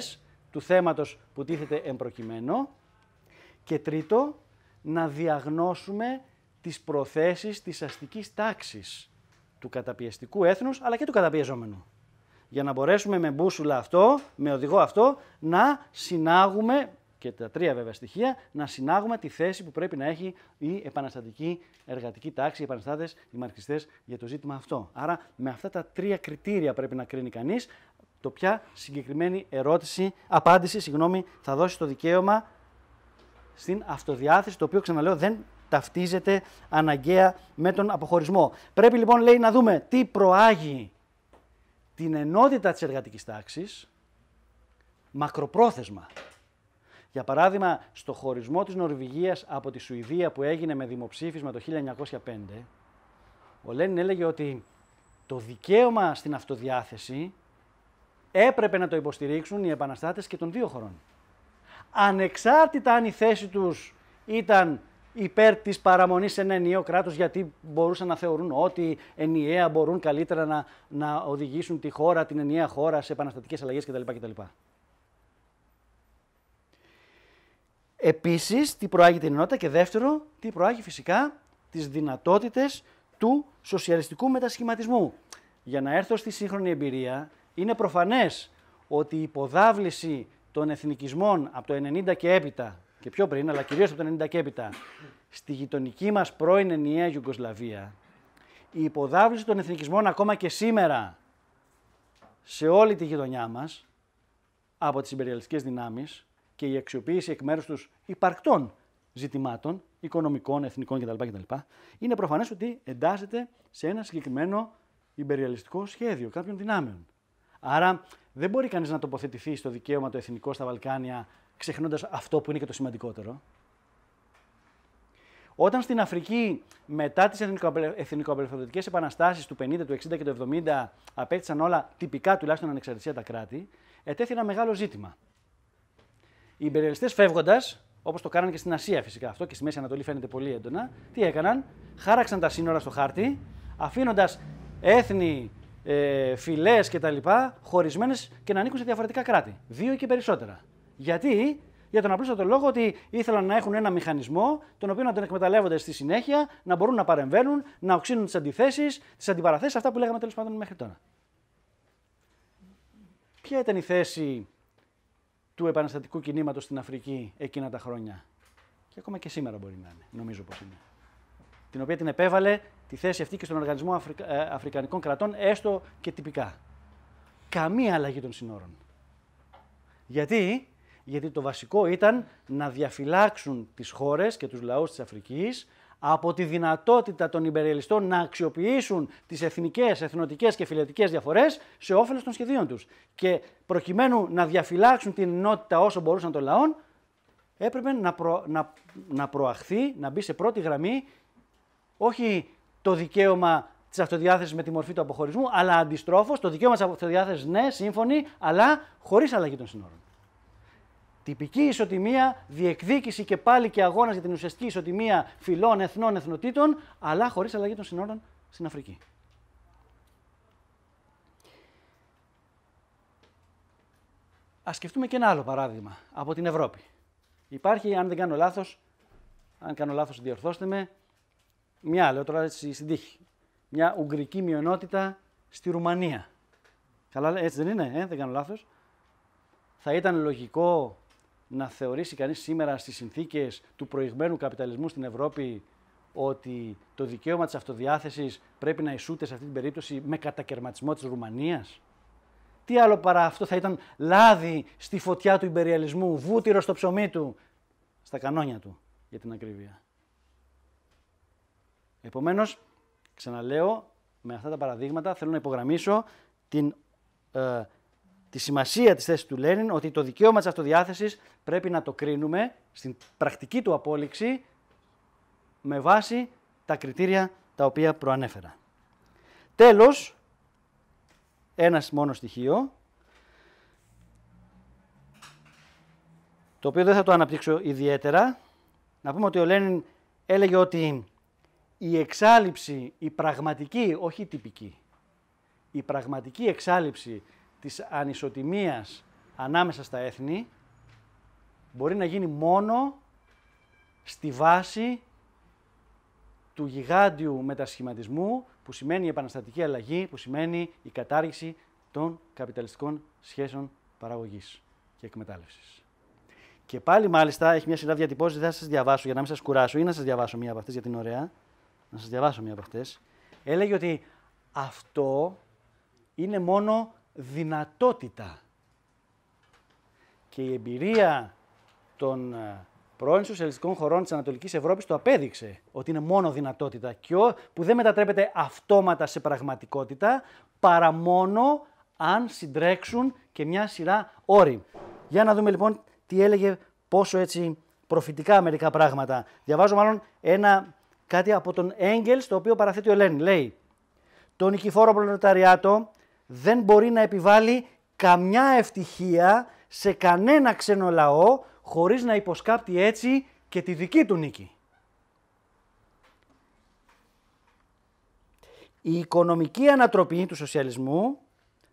Speaker 1: του θέματος που τίθεται εμπροκειμένο. Και τρίτο, να διαγνώσουμε τις προθέσεις της αστικής τάξης του καταπιεστικού έθνους αλλά και του καταπιεζόμενου για να μπορέσουμε με μπούσουλα αυτό, με οδηγό αυτό, να συνάγουμε και τα τρία βέβαια στοιχεία, να συνάγουμε τη θέση που πρέπει να έχει η επαναστατική εργατική τάξη, οι επαναστάτες, οι μαρξιστές για το ζήτημα αυτό. Άρα, με αυτά τα τρία κριτήρια πρέπει να κρίνει κανείς το ποια συγκεκριμένη ερώτηση, απάντηση συγγνώμη, θα δώσει το δικαίωμα στην αυτοδιάθεση, το οποίο ξαναλέω δεν ταυτίζεται αναγκαία με τον αποχωρισμό. Πρέπει λοιπόν λέει να δούμε τι προάγει την ενότητα της εργατικής τάξης μακροπρόθεσμα. Για παράδειγμα, στο χωρισμό της Νορβηγίας από τη Σουηδία που έγινε με δημοψήφισμα το 1905, ο Λένιν έλεγε ότι το δικαίωμα στην αυτοδιάθεση έπρεπε να το υποστηρίξουν οι επαναστάτες και των δύο χωρών. Ανεξάρτητα αν η θέση τους ήταν υπέρ της παραμονής σε ένα ενιαίο κράτος, γιατί μπορούσαν να θεωρούν ότι ενιαία μπορούν καλύτερα να, να οδηγήσουν τη χώρα, την ενιαία χώρα σε επαναστατικές αλλαγές κτλ. Επίσης, τι προάγει την ενότητα και δεύτερο, τι προάγει φυσικά τις δυνατότητες του σοσιαλιστικού μετασχηματισμού. Για να έρθω στη σύγχρονη εμπειρία, είναι προφανές ότι η υποδάβληση των εθνικισμών από το 90 και έπειτα και πιο πριν, αλλά κυρίως από το 90 και έπειτα, στη γειτονική μας πρώην ενιαία Ιουγκοσλαβία, η υποδάβληση των εθνικισμών ακόμα και σήμερα σε όλη τη γειτονιά μας από τις υπεριαλιστικές δυνάμεις και η αξιοποίηση εκ μέρους τους υπαρκτών ζητημάτων, οικονομικών, εθνικών κτλ. κτλ είναι προφανές ότι εντάσσεται σε ένα συγκεκριμένο υπεριαλιστικό σχέδιο κάποιων δυνάμεων. Άρα δεν μπορεί κανείς να τοποθετηθεί στο δικαίωμα το εθνικό στα Βαλκάνια ξεχνώντας αυτό που είναι και το σημαντικότερο. Όταν στην Αφρική, μετά τις εθνικοαπελευθερωτικές επαναστάσεις του 50, του 60 και του 70, απέκτησαν όλα τυπικά τουλάχιστον ανεξαρτησία τα κράτη, ετέθη ένα μεγάλο ζήτημα. Οι υπεριαλιστές φεύγοντας, όπως το κάνανε και στην Ασία φυσικά αυτό και στη Μέση Ανατολή φαίνεται πολύ έντονα, τι έκαναν, χάραξαν τα σύνορα στο χάρτη, αφήνοντας έθνη, ε, φυλές κτλ. χωρισμένες και να ανήκουν σε διαφορετικά κράτη, δύο και περισσότερα. Γιατί, για τον απλούστατο λόγο ότι ήθελαν να έχουν ένα μηχανισμό, τον οποίο να τον εκμεταλλεύονται στη συνέχεια, να μπορούν να παρεμβαίνουν, να οξύνουν τις αντιθέσεις, τις αντιπαραθέσεις, αυτά που λέγαμε τέλος πάντων μέχρι τώρα. Ποια ήταν η θέση του επαναστατικού κινήματος στην Αφρική εκείνα τα χρόνια, και ακόμα και σήμερα μπορεί να είναι, νομίζω πως είναι. Την οποία την επέβαλε τη θέση αυτή και στον Οργανισμό ε, Αφρικανικών Κρατών, έστω και τυπικά. Καμία αλλαγή των συνόρων. Γιατί γιατί το βασικό ήταν να διαφυλάξουν τις χώρες και τους λαούς της Αφρικής από τη δυνατότητα των υπεριαλιστών να αξιοποιήσουν τις εθνικές, εθνοτικές και φιλετικές διαφορές σε όφελος των σχεδίων τους. Και προκειμένου να διαφυλάξουν την ενότητα όσο μπορούσαν των λαών, έπρεπε να, να, να προαχθεί, να μπει σε πρώτη γραμμή, όχι το δικαίωμα της αυτοδιάθεσης με τη μορφή του αποχωρισμού, αλλά αντιστρόφως το δικαίωμα της αυτοδιάθεσης, ναι, σύμφωνοι, αλλά χωρίς αλλαγή των συνόρων. Τυπική ισοτιμία, διεκδίκηση και πάλι και αγώνας για την ουσιαστική ισοτιμία φυλών, εθνών, εθνοτήτων, αλλά χωρίς αλλαγή των συνόρων στην Αφρική. Ας σκεφτούμε και ένα άλλο παράδειγμα από την Ευρώπη. Υπάρχει, αν δεν κάνω λάθος, αν κάνω λάθος, διορθώστε με, μια λέω τώρα έτσι στην τύχη. Μια ουγγρική μειονότητα στη Ρουμανία. Καλά, έτσι δεν είναι, ε, δεν κάνω λάθος. Θα ήταν λογικό να θεωρήσει κανείς σήμερα στις συνθήκες του προηγμένου καπιταλισμού στην Ευρώπη ότι το δικαίωμα της αυτοδιάθεσης πρέπει να ισούται σε αυτή την περίπτωση με κατακαιρματισμό της Ρουμανίας. Τι άλλο παρά αυτό θα ήταν λάδι στη φωτιά του υπεριαλισμού, βούτυρο στο ψωμί του, στα κανόνια του για την ακρίβεια. Επομένως, ξαναλέω, με αυτά τα παραδείγματα θέλω να υπογραμμίσω την ε, τη σημασία της θέσης του Λένιν ότι το δικαίωμα της αυτοδιάθεσης πρέπει να το κρίνουμε στην πρακτική του απόλυξη με βάση τα κριτήρια τα οποία προανέφερα. Τέλος, ένας μόνο στοιχείο, το οποίο δεν θα το αναπτύξω ιδιαίτερα. Να πούμε ότι ο Λένιν έλεγε ότι η εξάλληψη, η πραγματική, όχι η τυπική, η πραγματική εξάλληψη της ανισοτιμίας ανάμεσα στα έθνη μπορεί να γίνει μόνο στη βάση του γιγάντιου μετασχηματισμού που σημαίνει η επαναστατική αλλαγή, που σημαίνει η κατάργηση των καπιταλιστικών σχέσεων παραγωγής και εκμετάλλευσης. Και πάλι μάλιστα έχει μια σειρά διατυπώσεις, δεν θα σας διαβάσω για να μην σας κουράσω ή να σας διαβάσω μία από αυτές γιατί είναι ωραία. Να σας διαβάσω μία από αυτές. Έλεγε ότι αυτό είναι μόνο δυνατότητα. Και η εμπειρία των ε, πρώην σοσιαλιστικών χωρών της Ανατολικής Ευρώπης το απέδειξε ότι είναι μόνο δυνατότητα και που δεν μετατρέπεται αυτόματα σε πραγματικότητα παρά μόνο αν συντρέξουν και μια σειρά όροι. Για να δούμε λοιπόν τι έλεγε πόσο έτσι προφητικά μερικά πράγματα. Διαβάζω μάλλον ένα κάτι από τον Έγγελ, το οποίο παραθέτει ο Ελένη. Λέει, το νικηφόρο προλεταριάτο δεν μπορεί να επιβάλλει καμιά ευτυχία σε κανένα ξένο λαό χωρίς να υποσκάπτει έτσι και τη δική του νίκη. Η οικονομική ανατροπή του σοσιαλισμού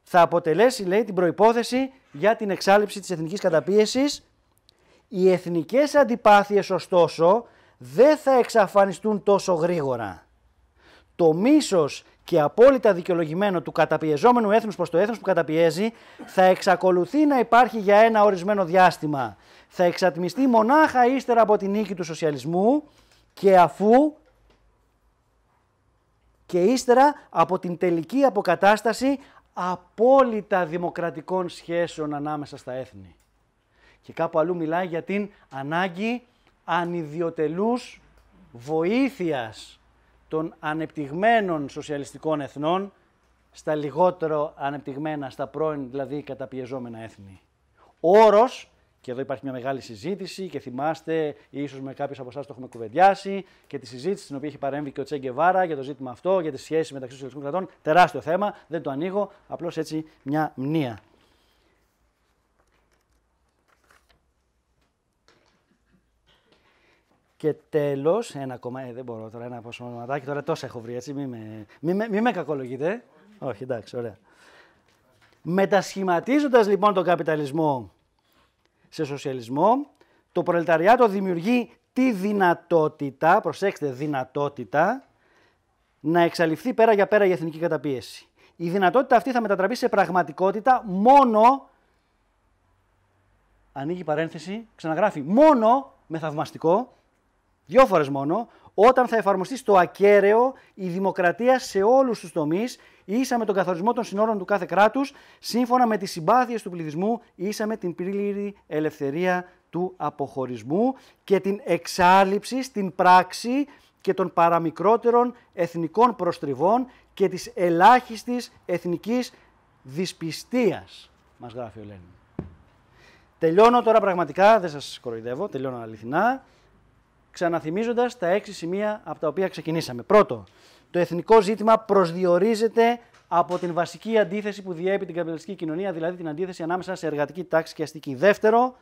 Speaker 1: θα αποτελέσει, λέει, την προϋπόθεση για την εξάλληψη της εθνικής καταπίεσης. Οι εθνικές αντιπάθειες, ωστόσο, δεν θα εξαφανιστούν τόσο γρήγορα. Το μίσος και απόλυτα δικαιολογημένο του καταπιεζόμενου έθνους προς το έθνος που καταπιέζει θα εξακολουθεί να υπάρχει για ένα ορισμένο διάστημα. Θα εξατμιστεί μονάχα ύστερα από την νίκη του σοσιαλισμού και αφού και ύστερα από την τελική αποκατάσταση απόλυτα δημοκρατικών σχέσεων ανάμεσα στα έθνη. Και κάπου αλλού μιλάει για την ανάγκη ανιδιοτελούς βοήθειας των ανεπτυγμένων σοσιαλιστικών εθνών στα λιγότερο ανεπτυγμένα, στα πρώην δηλαδή καταπιεζόμενα έθνη. Ο όρος, και εδώ υπάρχει μια μεγάλη συζήτηση και θυμάστε, ίσως με κάποιους από εσάς το έχουμε κουβεντιάσει, και τη συζήτηση στην οποία έχει παρέμβει και ο Τσέγκε Βάρα για το ζήτημα αυτό, για τις σχέσεις μεταξύ των σοσιαλιστικών κρατών, τεράστιο θέμα, δεν το ανοίγω, απλώς έτσι μια μνήμα. Και τέλος, ένα ακόμα, ε, δεν μπορώ τώρα ένα αποσπασματάκι. Τώρα τόσα έχω βρει, έτσι. Μην με, μη με, μη κακολογείτε. Όχι, εντάξει, ωραία. Μετασχηματίζοντας λοιπόν τον καπιταλισμό σε σοσιαλισμό, το προλεταριάτο δημιουργεί τη δυνατότητα, προσέξτε, δυνατότητα, να εξαλειφθεί πέρα για πέρα η εθνική καταπίεση. Η δυνατότητα αυτή θα μετατραπεί σε πραγματικότητα μόνο, ανοίγει παρένθεση, ξαναγράφει, μόνο με θαυμαστικό δύο φορές μόνο, όταν θα εφαρμοστεί στο ακέραιο η δημοκρατία σε όλους τους τομείς, ίσα με τον καθορισμό των συνόρων του κάθε κράτους, σύμφωνα με τις συμπάθειες του πληθυσμού, ίσα με την πλήρη ελευθερία του αποχωρισμού και την εξάλληψη στην πράξη και των παραμικρότερων εθνικών προστριβών και της ελάχιστης εθνικής δυσπιστίας, μας γράφει ο Λένιν. Τελειώνω τώρα πραγματικά, δεν σας κοροϊδεύω, τελειώνω αληθινά ξαναθυμίζοντας τα έξι σημεία από τα οποία ξεκινήσαμε. Πρώτο, το εθνικό ζήτημα προσδιορίζεται από την βασική αντίθεση που διέπει την καπιταλιστική κοινωνία, δηλαδή την αντίθεση ανάμεσα σε εργατική τάξη και αστική. Δεύτερο,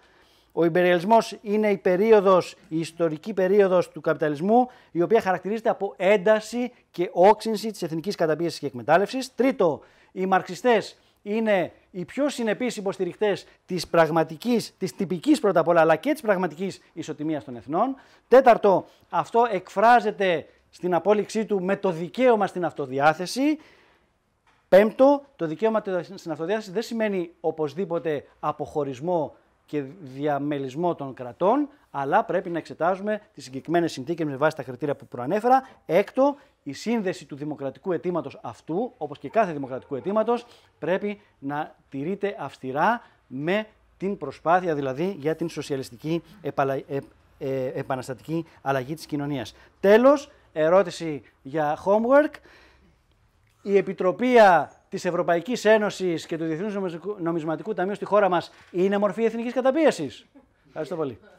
Speaker 1: ο υπεριαλισμός είναι η, περίοδος, η ιστορική περίοδος του καπιταλισμού, η οποία χαρακτηρίζεται από ένταση και όξυνση της εθνικής καταπίεσης και εκμετάλλευσης. Τρίτο, οι μαρξιστές είναι οι πιο συνεπείς υποστηριχτές της πραγματικής, της τυπικής πρώτα απ' όλα, αλλά και της πραγματικής ισοτιμίας των εθνών. Τέταρτο, αυτό εκφράζεται στην απόλυξή του με το δικαίωμα στην αυτοδιάθεση. Πέμπτο, το δικαίωμα στην αυτοδιάθεση δεν σημαίνει οπωσδήποτε αποχωρισμό και διαμελισμό των κρατών, αλλά πρέπει να εξετάζουμε τις συγκεκριμένες συνθήκες με βάση τα κριτήρια που προανέφερα. Έκτο, η σύνδεση του δημοκρατικού αιτήματος αυτού, όπως και κάθε δημοκρατικού αιτήματος, πρέπει να τηρείται αυστηρά με την προσπάθεια δηλαδή για την σοσιαλιστική ε, ε, επαναστατική αλλαγή της κοινωνίας. Τέλος, ερώτηση για homework. Η Επιτροπή της Ευρωπαϊκής Ένωσης και του Διεθνούς Νομισματικού Ταμείου στη χώρα μας είναι μορφή εθνικής καταπίεσης. Ευχαριστώ πολύ.